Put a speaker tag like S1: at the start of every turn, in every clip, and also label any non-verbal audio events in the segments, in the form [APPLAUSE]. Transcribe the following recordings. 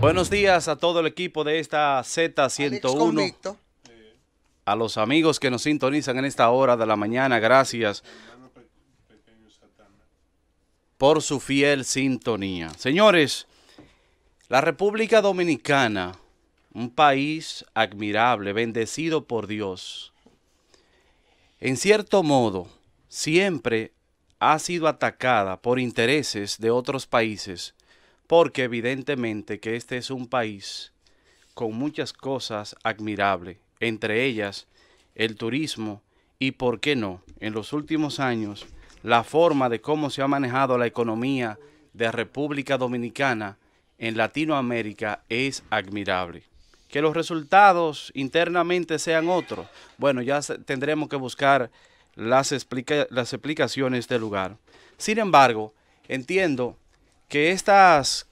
S1: Buenos días a todo el equipo de esta Z101. A los amigos que nos sintonizan en esta hora de la mañana, gracias por su fiel sintonía. Señores, la República Dominicana, un país admirable, bendecido por Dios, en cierto modo, siempre ha sido atacada por intereses de otros países porque evidentemente que este es un país con muchas cosas admirables, entre ellas el turismo y, por qué no, en los últimos años, la forma de cómo se ha manejado la economía de República Dominicana en Latinoamérica es admirable. Que los resultados internamente sean otros, bueno, ya tendremos que buscar las, las explicaciones del lugar. Sin embargo, entiendo que estas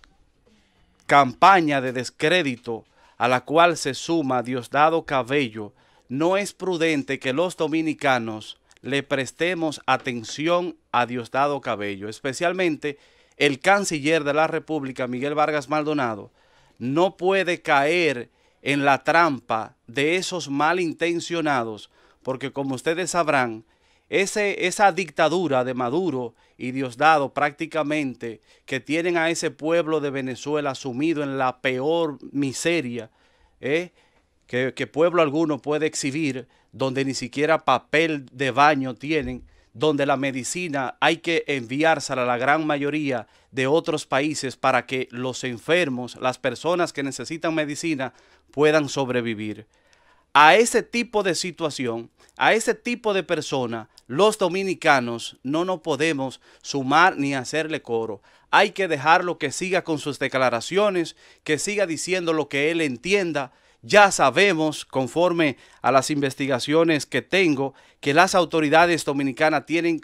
S1: campaña de descrédito a la cual se suma Diosdado Cabello, no es prudente que los dominicanos le prestemos atención a Diosdado Cabello, especialmente el canciller de la República, Miguel Vargas Maldonado, no puede caer en la trampa de esos malintencionados, porque como ustedes sabrán, esa dictadura de Maduro y Diosdado prácticamente que tienen a ese pueblo de Venezuela sumido en la peor miseria ¿eh? que, que pueblo alguno puede exhibir, donde ni siquiera papel de baño tienen, donde la medicina hay que enviársela a la gran mayoría de otros países para que los enfermos, las personas que necesitan medicina, puedan sobrevivir a ese tipo de situación, a ese tipo de persona, los dominicanos no nos podemos sumar ni hacerle coro. Hay que dejarlo que siga con sus declaraciones, que siga diciendo lo que él entienda. Ya sabemos, conforme a las investigaciones que tengo, que las autoridades dominicanas tienen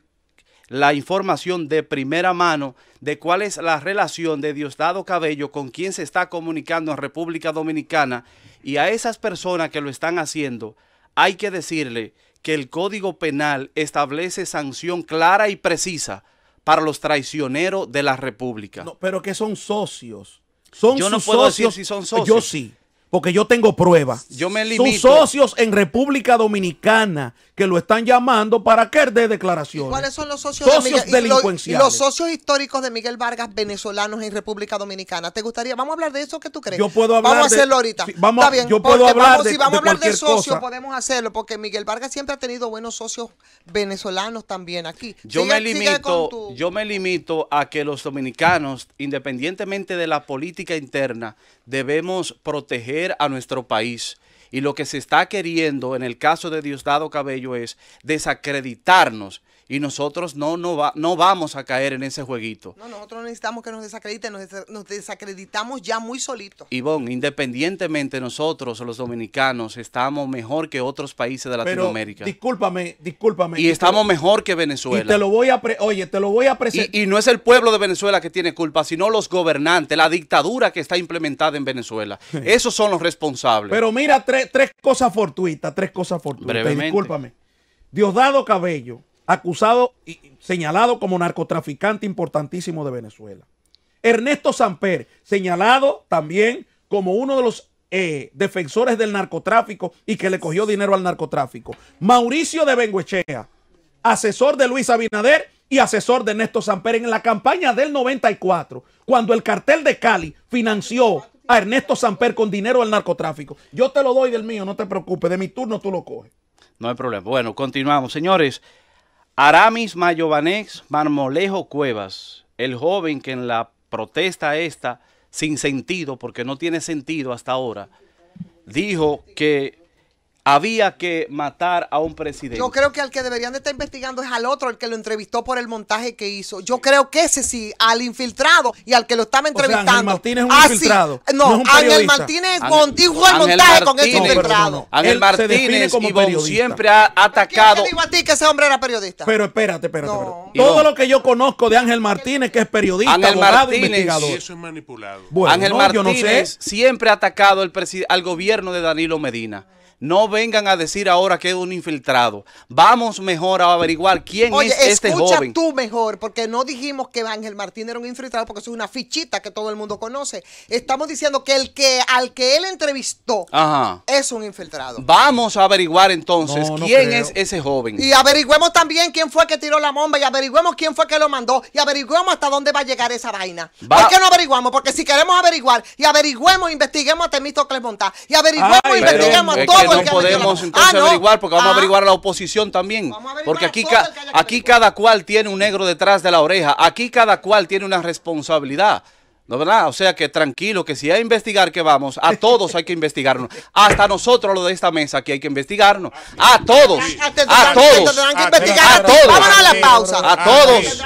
S1: la información de primera mano de cuál es la relación de Diosdado Cabello con quien se está comunicando en República Dominicana y a esas personas que lo están haciendo, hay que decirle que el Código Penal establece sanción clara y precisa para los traicioneros de la República.
S2: pero que son socios. Son yo no puedo decir si son socios. Yo sí porque yo tengo pruebas. Yo me limito. Sus socios en República Dominicana que lo están llamando para que dé declaraciones. ¿Cuáles
S3: son los socios, delincuenciales? Y los, socios históricos de Miguel Vargas, venezolanos en República Dominicana. ¿Te gustaría? Vamos a hablar de eso que tú crees. Yo puedo hablar. Vamos a hacerlo ahorita. vamos, bien. Yo puedo hablar de, Si vamos a hablar de socios, podemos hacerlo, porque Miguel Vargas siempre ha tenido buenos socios venezolanos también aquí. Yo me limito,
S1: yo me limito a que los dominicanos, independientemente de la política interna, debemos proteger a nuestro país. Y lo que se está queriendo en el caso de Diosdado Cabello es desacreditarnos y nosotros no, no, va, no vamos a caer en ese jueguito.
S3: No, nosotros no necesitamos que nos desacrediten, nos, desacreditamos ya muy solitos.
S1: Ivonne, independientemente nosotros, los dominicanos, estamos mejor que otros países de Latinoamérica. Pero,
S2: discúlpame, discúlpame. Y estamos mejor
S1: que Venezuela. Y te
S2: lo voy a, oye, te lo voy a presentar.
S1: Y, no es el pueblo de Venezuela que tiene culpa, sino los gobernantes, la dictadura que está implementada en Venezuela. [LAUGHS] Esos son los responsables. Pero mira,
S2: tres, cosas fortuitas, tres cosas fortuitas. Brevemente. Discúlpame. Diosdado Cabello, acusado y señalado como narcotraficante importantísimo de Venezuela. Ernesto Samper, señalado también como uno de los eh, defensores del narcotráfico y que le cogió dinero al narcotráfico. Mauricio de Benguechea, asesor de Luis Abinader y asesor de Ernesto Samper en la campaña del 94, cuando el cartel de Cali financió a Ernesto Samper con dinero del narcotráfico. Yo te lo doy del mío, no te preocupes, de mi turno tú lo coges.
S1: No hay problema. Bueno, continuamos, señores. Aramis Mayovanex Marmolejo Cuevas, el joven que en la protesta esta, sin sentido, porque no tiene sentido hasta ahora, dijo que había que matar a un presidente. Yo
S3: creo que al que deberían de estar investigando es al otro, el que lo entrevistó por el montaje que hizo. Yo creo que ese sí, al infiltrado y al que lo estaba entrevistando. O Martínez es un ah, infiltrado. Eh, no, Ángel Martínez contigo el montaje con ese infiltrado. Ángel Martínez
S2: siempre ha atacado. ¿Quién te digo
S3: a ti que ese hombre era periodista?
S2: Pero espérate, espérate. Todo lo que yo conozco de Ángel Martínez, que es periodista, Ángel Martínez, investigador. es manipulado. Bueno, Ángel Martínez
S1: siempre ha atacado al gobierno de Danilo Medina. No vengan a decir ahora que es un infiltrado. Vamos mejor a averiguar quién es este joven. escucha
S3: tú mejor, porque no dijimos que Ángel Martín era un infiltrado porque eso es una fichita que todo el mundo conoce. Estamos diciendo que el que al que él entrevistó es un infiltrado.
S1: Vamos a averiguar entonces quién es ese joven. Y
S3: averigüemos también quién fue que tiró la bomba y averigüemos quién fue que lo mandó y averigüemos hasta dónde va a llegar esa vaina. ¿Por qué no averiguamos? Porque si queremos averiguar y averigüemos, investiguemos a Temito Clemontá y averigüemos, investiguemos investiguemos no podemos ah, entonces
S1: averiguar, porque vamos a ah. averiguar a la oposición también. Porque aquí, aquí cada cual tiene un negro detrás de la oreja, aquí cada cual tiene una responsabilidad. ¿No verdad? O sea que tranquilo, que si hay que investigar que vamos, a todos hay que investigarnos. Hasta nosotros los de esta mesa aquí hay que investigarnos. A
S2: todos. A todos. A todos. A todos. A todos.